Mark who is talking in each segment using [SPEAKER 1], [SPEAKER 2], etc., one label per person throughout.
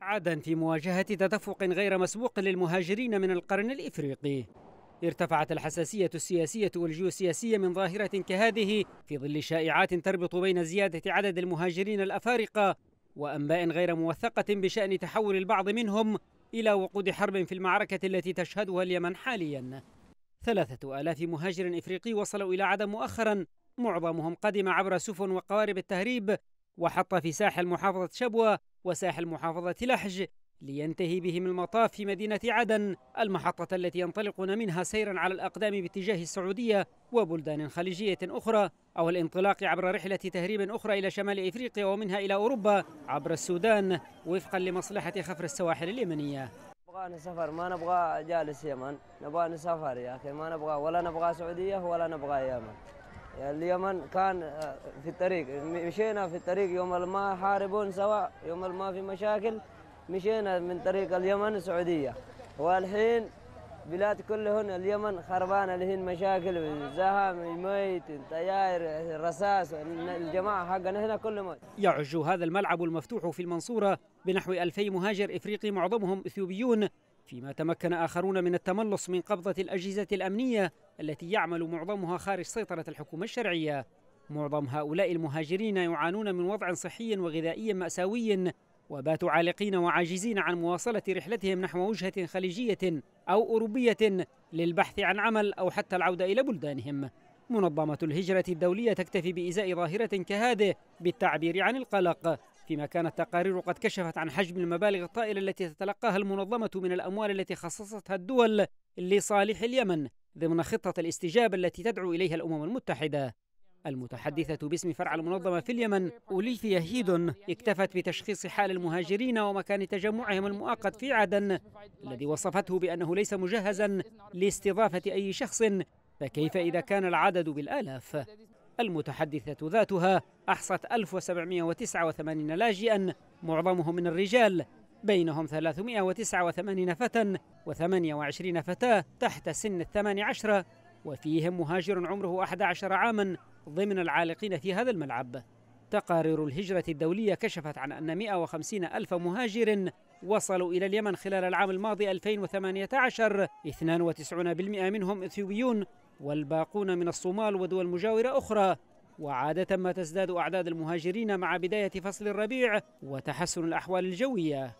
[SPEAKER 1] عادا في مواجهة تدفق غير مسبوق للمهاجرين من القرن الإفريقي ارتفعت الحساسية السياسية والجيوسياسية من ظاهرة كهذه في ظل شائعات تربط بين زيادة عدد المهاجرين الأفارقة وأنباء غير موثقة بشأن تحول البعض منهم إلى وقود حرب في المعركة التي تشهدها اليمن حاليا ثلاثة آلاف مهاجر إفريقي وصلوا إلى عدن مؤخرا معظمهم قدم عبر سفن وقوارب التهريب وحط في ساحل محافظة شبوة وساحل محافظة لحج لينتهي بهم المطاف في مدينة عدن المحطة التي ينطلقون منها سيرا على الأقدام باتجاه السعودية وبلدان خليجية أخرى أو الانطلاق عبر رحلة تهريب أخرى إلى شمال إفريقيا ومنها إلى أوروبا عبر السودان وفقا لمصلحة خفر السواحل اليمنية
[SPEAKER 2] نبغى نسافر ما نبغى جالس يمن نبغى نسافر يا أخي ما نبغى ولا نبغى سعودية ولا نبغى يمن اليمن كان آه، في الطريق مشينا في الطريق يوم ما حاربون سوا يوم ما في مشاكل مشينا من طريق اليمن السعودية والحين بلاد كلهن اليمن خربانة لهن مشاكل زهام ميت طيار رصاص الجماعة حقنا هنا كل موت
[SPEAKER 1] يعج هذا الملعب المفتوح في المنصورة بنحو 2000 مهاجر إفريقي معظمهم إثيوبيون فيما تمكن آخرون من التملص من قبضة الأجهزة الأمنية التي يعمل معظمها خارج سيطرة الحكومة الشرعية معظم هؤلاء المهاجرين يعانون من وضع صحي وغذائي مأساوي وباتوا عالقين وعاجزين عن مواصلة رحلتهم نحو وجهة خليجية أو أوروبية للبحث عن عمل أو حتى العودة إلى بلدانهم منظمة الهجرة الدولية تكتفي بإزاء ظاهرة كهذه بالتعبير عن القلق فيما كانت تقارير قد كشفت عن حجم المبالغ الطائلة التي تتلقاها المنظمة من الأموال التي خصصتها الدول لصالح اليمن ضمن خطة الاستجابة التي تدعو إليها الأمم المتحدة المتحدثة باسم فرع المنظمة في اليمن أوليفيا هيدون اكتفت بتشخيص حال المهاجرين ومكان تجمعهم المؤقت في عدن الذي وصفته بأنه ليس مجهزا لاستضافة أي شخص فكيف إذا كان العدد بالآلاف؟ المتحدثة ذاتها أحصت 1789 لاجئا معظمهم من الرجال بينهم 389 فتى و28 فتاة تحت سن الثمان عشرة وفيهم مهاجر عمره 11 عاما ضمن العالقين في هذا الملعب تقارير الهجرة الدولية كشفت عن أن 150 ألف مهاجر وصلوا إلى اليمن خلال العام الماضي 2018 92% منهم إثيوبيون والباقون من الصومال ودول مجاورة أخرى وعادة ما تزداد أعداد المهاجرين مع بداية فصل الربيع وتحسن الأحوال الجوية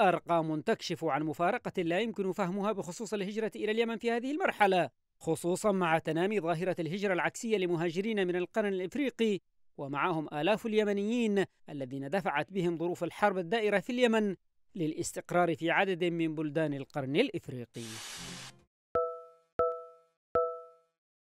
[SPEAKER 1] أرقام تكشف عن مفارقة لا يمكن فهمها بخصوص الهجرة إلى اليمن في هذه المرحلة خصوصا مع تنامي ظاهرة الهجرة العكسية لمهاجرين من القرن الإفريقي ومعهم آلاف اليمنيين الذين دفعت بهم ظروف الحرب الدائرة في اليمن للاستقرار في عدد من بلدان القرن الإفريقي